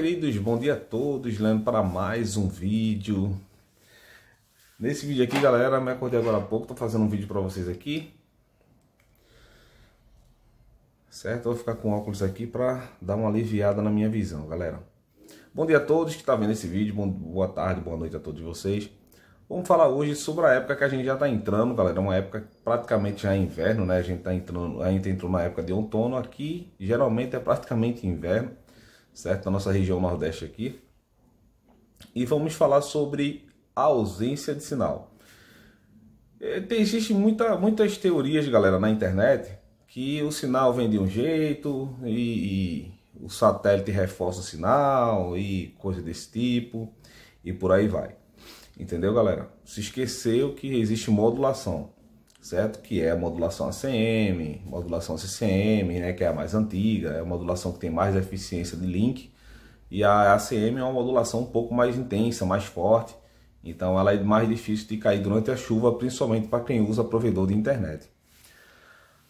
queridos, bom dia a todos, lendo para mais um vídeo Nesse vídeo aqui galera, me acordei agora há pouco, tô fazendo um vídeo para vocês aqui Certo? Vou ficar com óculos aqui para dar uma aliviada na minha visão galera Bom dia a todos que estão tá vendo esse vídeo, bom, boa tarde, boa noite a todos vocês Vamos falar hoje sobre a época que a gente já está entrando, galera. É uma época praticamente já é inverno, né? A gente tá entrando, a gente entrou na época de outono. Aqui geralmente é praticamente inverno certo? Na nossa região Nordeste aqui. E vamos falar sobre a ausência de sinal. É, Existem muita, muitas teorias, galera, na internet que o sinal vem de um jeito e, e o satélite reforça o sinal e coisa desse tipo e por aí vai. Entendeu, galera? Se esqueceu que existe modulação certo? Que é a modulação ACM, modulação CCM, né? Que é a mais antiga, é a modulação que tem mais eficiência de link. E a ACM é uma modulação um pouco mais intensa, mais forte. Então ela é mais difícil de cair durante a chuva, principalmente para quem usa provedor de internet.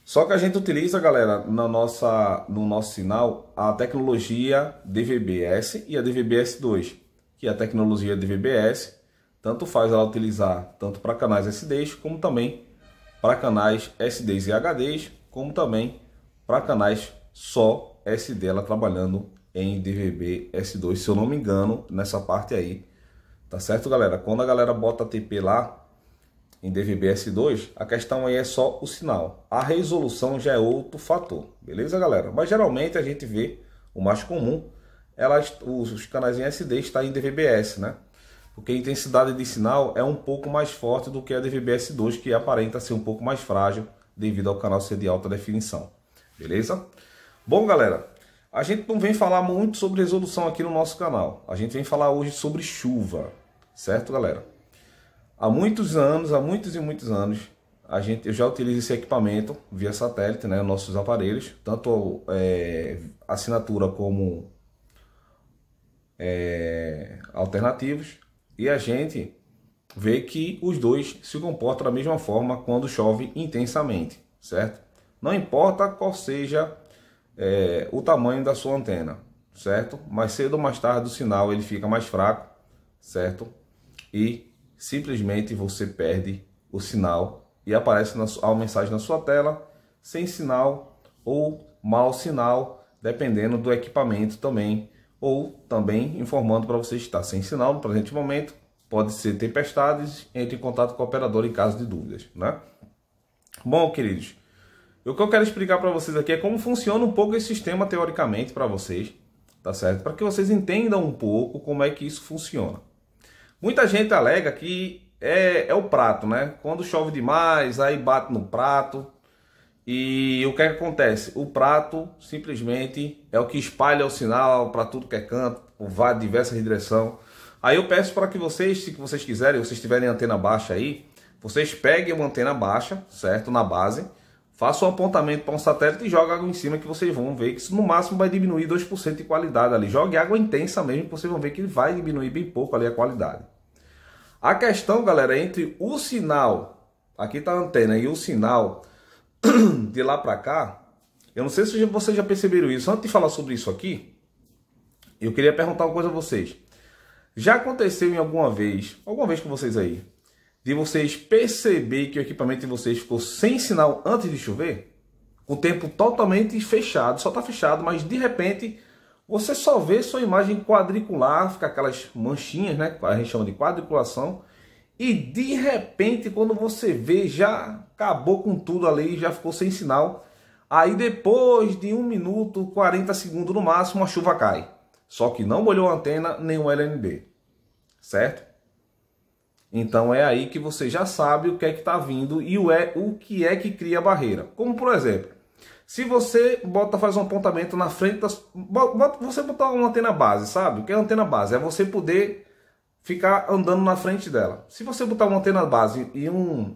Só que a gente utiliza, galera, na nossa, no nosso sinal, a tecnologia DVBS e a DVBS2, que é a tecnologia DVBS, tanto faz ela utilizar tanto para canais SDs como também para canais SDs e HDs, como também para canais só SD, ela trabalhando em DVB S2, se eu não me engano, nessa parte aí. Tá certo, galera? Quando a galera bota TP lá em DVB S2, a questão aí é só o sinal. A resolução já é outro fator, beleza, galera? Mas geralmente a gente vê o mais comum, elas, os canais em SD está em DVB-S, né? porque a intensidade de sinal é um pouco mais forte do que a dvb s 2 que aparenta ser um pouco mais frágil devido ao canal ser de alta definição. Beleza? Bom, galera, a gente não vem falar muito sobre resolução aqui no nosso canal. A gente vem falar hoje sobre chuva, certo, galera? Há muitos anos, há muitos e muitos anos, a gente, eu já utilizo esse equipamento via satélite, né, nossos aparelhos, tanto é, assinatura como é, alternativos. E a gente vê que os dois se comportam da mesma forma quando chove intensamente, certo? Não importa qual seja é, o tamanho da sua antena, certo? Mais cedo ou mais tarde o sinal ele fica mais fraco, certo? E simplesmente você perde o sinal e aparece na, a mensagem na sua tela sem sinal ou mau sinal, dependendo do equipamento também ou também informando para você estar sem sinal no presente momento, pode ser tempestades, entre em contato com o operador em caso de dúvidas, né? Bom, queridos, o que eu quero explicar para vocês aqui é como funciona um pouco esse sistema teoricamente para vocês, tá certo? Para que vocês entendam um pouco como é que isso funciona. Muita gente alega que é, é o prato, né? Quando chove demais, aí bate no prato, e o que é que acontece? O prato simplesmente é o que espalha o sinal para tudo que é canto, vai de diversas direções. Aí eu peço para que vocês, se vocês quiserem, vocês tiverem antena baixa aí, vocês peguem uma antena baixa, certo? Na base, façam um apontamento para um satélite e joga água em cima que vocês vão ver que isso no máximo vai diminuir 2% de qualidade ali. Jogue água intensa mesmo, que vocês vão ver que ele vai diminuir bem pouco ali a qualidade. A questão, galera, é entre o sinal, aqui está a antena, e o sinal de lá para cá, eu não sei se vocês já perceberam isso. Antes de falar sobre isso aqui, eu queria perguntar uma coisa a vocês. Já aconteceu em alguma vez, alguma vez com vocês aí, de vocês perceber que o equipamento de vocês ficou sem sinal antes de chover? Com o tempo totalmente fechado, só está fechado, mas de repente você só vê sua imagem quadricular, fica aquelas manchinhas, né? A gente chama de quadriculação. E de repente, quando você vê, já acabou com tudo ali, já ficou sem sinal. Aí depois de 1 minuto, 40 segundos no máximo, a chuva cai. Só que não molhou a antena nem o LNB, certo? Então é aí que você já sabe o que é que está vindo e o, é, o que é que cria a barreira. Como por exemplo, se você bota, faz um apontamento na frente das. Bota, você botar uma antena base, sabe? O que é antena base? É você poder ficar andando na frente dela. Se você botar uma antena base e um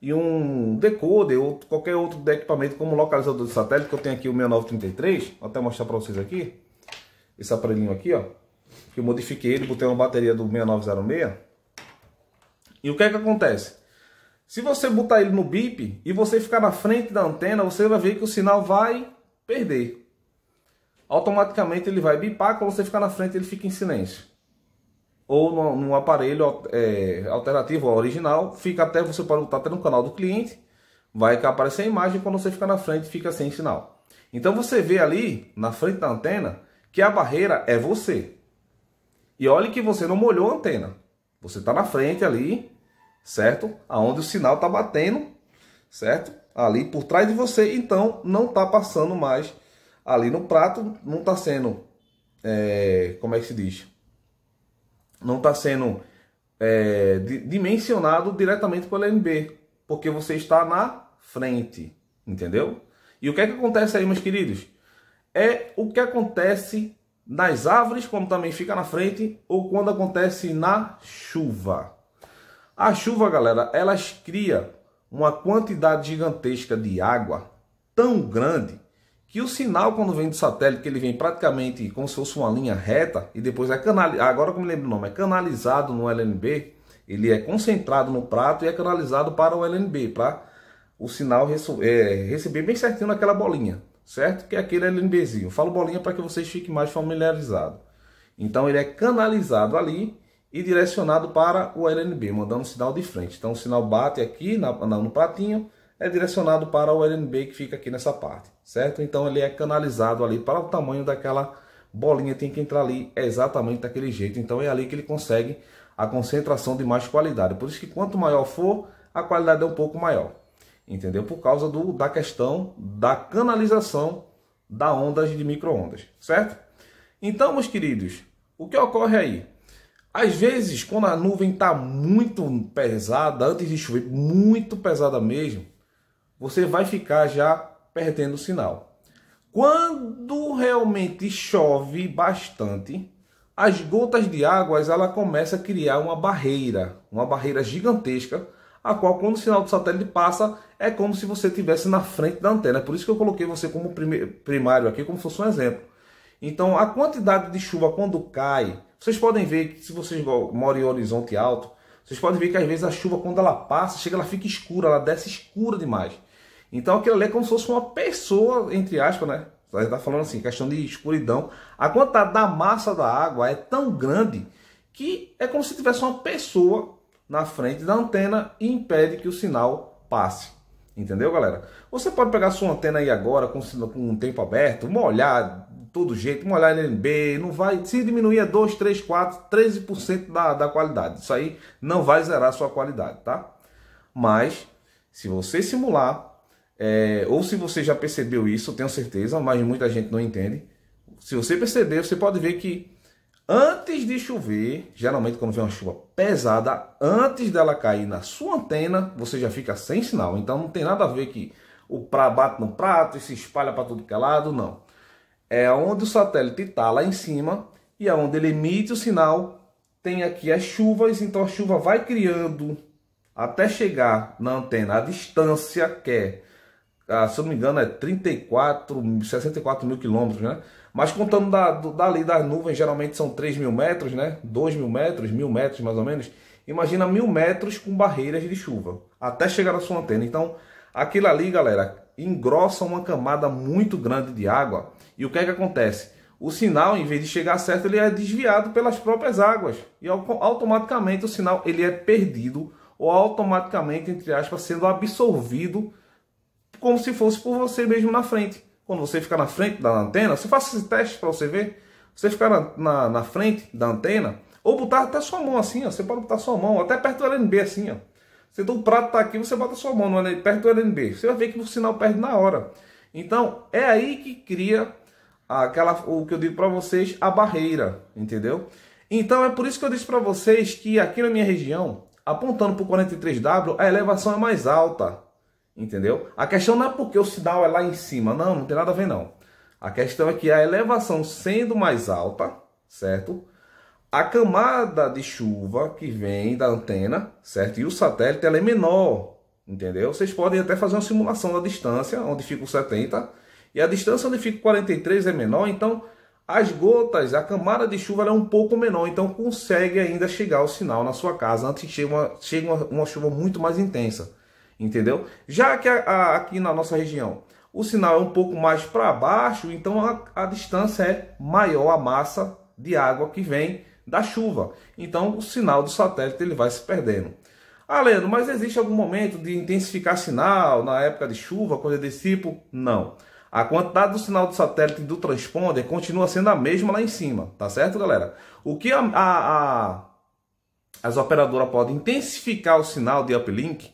e um decoder ou qualquer outro equipamento como localizador de satélite, que eu tenho aqui o 6933, vou até mostrar para vocês aqui, esse aparelhinho aqui, ó, que eu modifiquei ele, botei uma bateria do 6906, e o que é que acontece? Se você botar ele no bip e você ficar na frente da antena, você vai ver que o sinal vai perder. Automaticamente ele vai bipar, quando você ficar na frente ele fica em silêncio ou no, no aparelho é, alternativo ao original, fica até você pode estar até no canal do cliente, vai aparecer a imagem quando você ficar na frente fica sem sinal. Então você vê ali na frente da antena que a barreira é você. E olhe que você não molhou a antena. Você está na frente ali, certo? Aonde o sinal está batendo, certo? Ali por trás de você, então não está passando mais ali no prato, não está sendo, é, como é que se diz? não está sendo é, dimensionado diretamente pela NB, porque você está na frente, entendeu? E o que é que acontece aí, meus queridos? É o que acontece nas árvores, como também fica na frente, ou quando acontece na chuva. A chuva, galera, elas cria uma quantidade gigantesca de água tão grande que o sinal quando vem do satélite, que ele vem praticamente como se fosse uma linha reta e depois é canalizado, agora que me lembro o nome, é canalizado no LNB, ele é concentrado no prato e é canalizado para o LNB, para o sinal é, receber bem certinho naquela bolinha, certo? Que é aquele LNBzinho. Eu falo bolinha para que vocês fiquem mais familiarizados. Então ele é canalizado ali e direcionado para o LNB, mandando o sinal de frente. Então o sinal bate aqui na, no pratinho é direcionado para o LNB que fica aqui nessa parte, certo? Então ele é canalizado ali para o tamanho daquela bolinha, tem que entrar ali exatamente daquele jeito. Então é ali que ele consegue a concentração de mais qualidade. Por isso que quanto maior for, a qualidade é um pouco maior, entendeu? Por causa do, da questão da canalização da ondas de microondas, certo? Então, meus queridos, o que ocorre aí? Às vezes, quando a nuvem está muito pesada, antes de chover, muito pesada mesmo, você vai ficar já perdendo o sinal. Quando realmente chove bastante, as gotas de água ela começa a criar uma barreira, uma barreira gigantesca, a qual quando o sinal do satélite passa, é como se você estivesse na frente da antena. Por isso que eu coloquei você como primário aqui, como se fosse um exemplo. Então, a quantidade de chuva quando cai, vocês podem ver que se vocês moram em horizonte alto, vocês podem ver que às vezes a chuva quando ela passa, chega, ela fica escura, ela desce escura demais. Então aquilo ali é como se fosse uma pessoa, entre aspas, né? Você está falando assim, questão de escuridão. A quantidade da massa da água é tão grande que é como se tivesse uma pessoa na frente da antena e impede que o sinal passe. Entendeu, galera? Você pode pegar sua antena aí agora com, com um tempo aberto, molhar de todo jeito, molhar LNB, não vai. Se diminuir a 2, 3, 4, 13% da, da qualidade. Isso aí não vai zerar sua qualidade, tá? Mas se você simular é, ou se você já percebeu isso, tenho certeza, mas muita gente não entende. Se você perceber, você pode ver que antes de chover, geralmente quando vem uma chuva pesada, antes dela cair na sua antena, você já fica sem sinal. Então não tem nada a ver que o pra bate no prato e se espalha para todo que é lado, não. É onde o satélite está lá em cima e é onde ele emite o sinal. Tem aqui as chuvas, então a chuva vai criando até chegar na antena a distância que é ah, se eu não me engano, é 34, 64 mil quilômetros, né? Mas contando da, dali das nuvens, geralmente são 3 mil metros, né? 2 mil metros, mil metros mais ou menos. Imagina mil metros com barreiras de chuva, até chegar na sua antena. Então, aquilo ali, galera, engrossa uma camada muito grande de água. E o que é que acontece? O sinal, em vez de chegar certo, ele é desviado pelas próprias águas. E automaticamente o sinal ele é perdido ou automaticamente, entre aspas, sendo absorvido como se fosse por você mesmo na frente. Quando você ficar na frente da antena, você faça esse teste para você ver. Você ficar na, na, na, frente da antena, ou botar até sua mão assim, ó. Você pode botar sua mão, até perto do LNB assim, ó. Se o prato tá aqui, você bota sua mão no, perto do LNB. Você vai ver que o sinal perde na hora. Então, é aí que cria aquela o que eu digo para vocês, a barreira, entendeu? Então é por isso que eu disse para vocês que aqui na minha região, apontando para o 43W, a elevação é mais alta. Entendeu? A questão não é porque o sinal é lá em cima, não, não tem nada a ver não. A questão é que a elevação sendo mais alta, certo? A camada de chuva que vem da antena, certo? E o satélite ela é menor, entendeu? Vocês podem até fazer uma simulação da distância, onde fica o 70, e a distância onde fica o 43 é menor, então as gotas, a camada de chuva é um pouco menor, então consegue ainda chegar o sinal na sua casa antes que chegue uma, chegue uma, uma chuva muito mais intensa entendeu? Já que a, a, aqui na nossa região o sinal é um pouco mais para baixo, então a, a distância é maior a massa de água que vem da chuva. Então o sinal do satélite ele vai se perdendo. Ah, Leandro, mas existe algum momento de intensificar sinal na época de chuva, coisa desse tipo? Não. A quantidade do sinal do satélite do transponder continua sendo a mesma lá em cima, tá certo, galera? O que a, a, a, as operadoras podem intensificar o sinal de uplink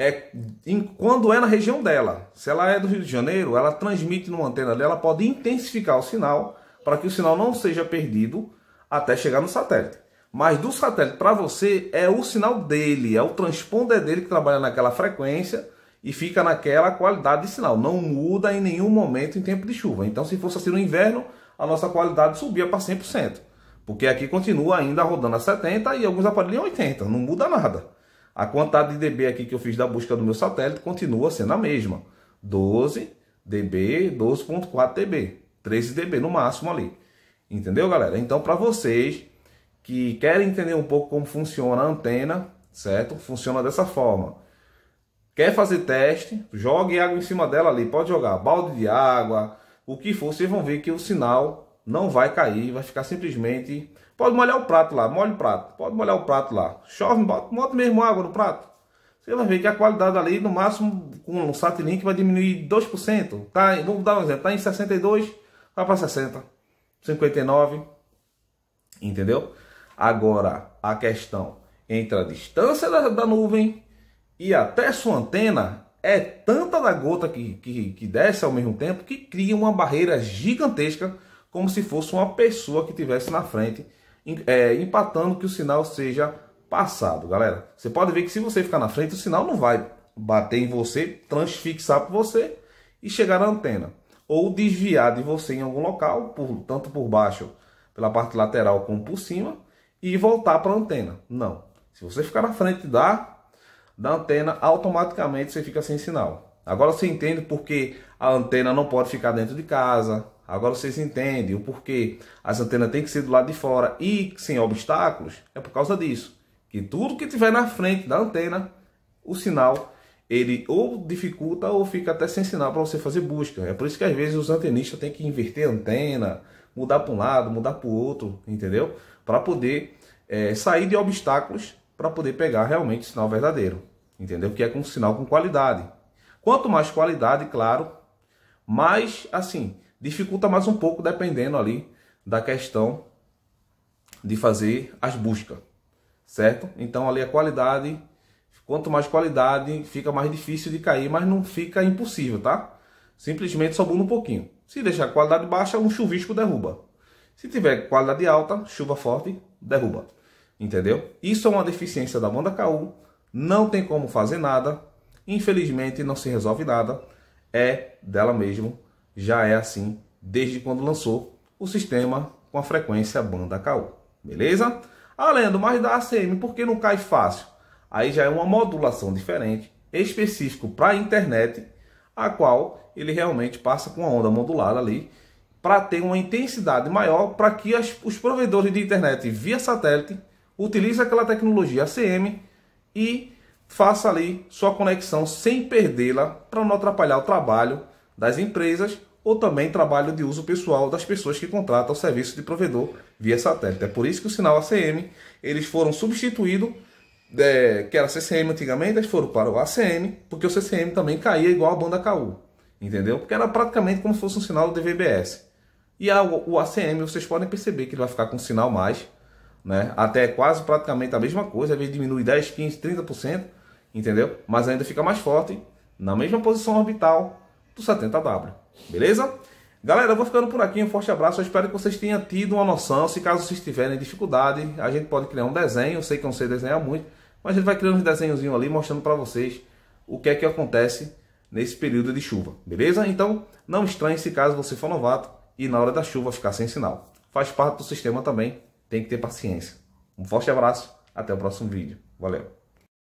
é em, quando é na região dela. Se ela é do Rio de Janeiro, ela transmite numa antena dela, pode intensificar o sinal para que o sinal não seja perdido até chegar no satélite. Mas do satélite para você é o sinal dele, é o transponder é dele que trabalha naquela frequência e fica naquela qualidade de sinal. Não muda em nenhum momento em tempo de chuva. Então, se fosse assim no inverno, a nossa qualidade subia para 100%. Porque aqui continua ainda rodando a 70 e alguns aparelhos 80, não muda nada. A quantidade de dB aqui que eu fiz da busca do meu satélite continua sendo a mesma. 12 dB, 12.4 dB, 13 dB no máximo ali. Entendeu, galera? Então, para vocês que querem entender um pouco como funciona a antena, certo? Funciona dessa forma. Quer fazer teste? Jogue água em cima dela ali. Pode jogar balde de água, o que for. Vocês vão ver que o sinal não vai cair, vai ficar simplesmente. Pode molhar o prato lá, molhe o prato, pode molhar o prato lá. Chove, bota, bota mesmo água no prato. Você vai ver que a qualidade ali, no máximo, com um satélite vai diminuir 2%. Tá, vamos dar um exemplo, tá em 62, vai para 60, 59. Entendeu? Agora, a questão entre a distância da, da nuvem e até sua antena é tanta da gota que, que, que desce ao mesmo tempo que cria uma barreira gigantesca como se fosse uma pessoa que tivesse na frente, é, empatando que o sinal seja passado, galera. Você pode ver que se você ficar na frente, o sinal não vai bater em você, transfixar para você e chegar na antena. Ou desviar de você em algum local, por, tanto por baixo, pela parte lateral, como por cima, e voltar para a antena. Não. Se você ficar na frente da, da antena, automaticamente você fica sem sinal. Agora você entende por que a antena não pode ficar dentro de casa. Agora vocês entendem o porquê. As antenas têm que ser do lado de fora e sem obstáculos. É por causa disso. Que tudo que tiver na frente da antena, o sinal, ele ou dificulta ou fica até sem sinal para você fazer busca. É por isso que às vezes os antenistas têm que inverter a antena, mudar para um lado, mudar para o outro, entendeu? Para poder é, sair de obstáculos para poder pegar realmente o sinal verdadeiro. Entendeu? Que é com um sinal com qualidade. Quanto mais qualidade, claro, mas, assim, dificulta mais um pouco dependendo ali da questão de fazer as buscas, certo? Então ali a qualidade, quanto mais qualidade, fica mais difícil de cair, mas não fica impossível, tá? Simplesmente só um pouquinho. Se deixar a qualidade baixa, um chuvisco derruba. Se tiver qualidade alta, chuva forte, derruba. Entendeu? Isso é uma deficiência da banda KU, não tem como fazer nada, infelizmente não se resolve nada é dela mesmo, já é assim desde quando lançou o sistema com a frequência banda KU, beleza? Além do mais da ACM, porque não cai fácil? Aí já é uma modulação diferente, específico para a internet, a qual ele realmente passa com a onda modulada ali, para ter uma intensidade maior, para que as, os provedores de internet via satélite utilizem aquela tecnologia ACM e faça ali sua conexão sem perdê-la para não atrapalhar o trabalho das empresas ou também trabalho de uso pessoal das pessoas que contratam o serviço de provedor via satélite. É por isso que o sinal ACM eles foram substituídos, é, que era CCM antigamente, eles foram para o ACM, porque o CCM também caía igual a banda KU, entendeu? Porque era praticamente como se fosse um sinal do DVBS. E a, o ACM, vocês podem perceber que ele vai ficar com sinal mais, né? até quase praticamente a mesma coisa, invés de diminuir 10, 15, 30%, entendeu? Mas ainda fica mais forte na mesma posição orbital do 70W, beleza? Galera, eu vou ficando por aqui, um forte abraço, eu espero que vocês tenham tido uma noção, se caso vocês tiverem dificuldade, a gente pode criar um desenho, eu sei que eu não sei desenhar muito, mas a gente vai criando um desenhozinho ali, mostrando para vocês o que é que acontece nesse período de chuva, beleza? Então, não estranhe se caso você for novato e na hora da chuva ficar sem sinal. Faz parte do sistema também, tem que ter paciência. Um forte abraço, até o próximo vídeo. Valeu!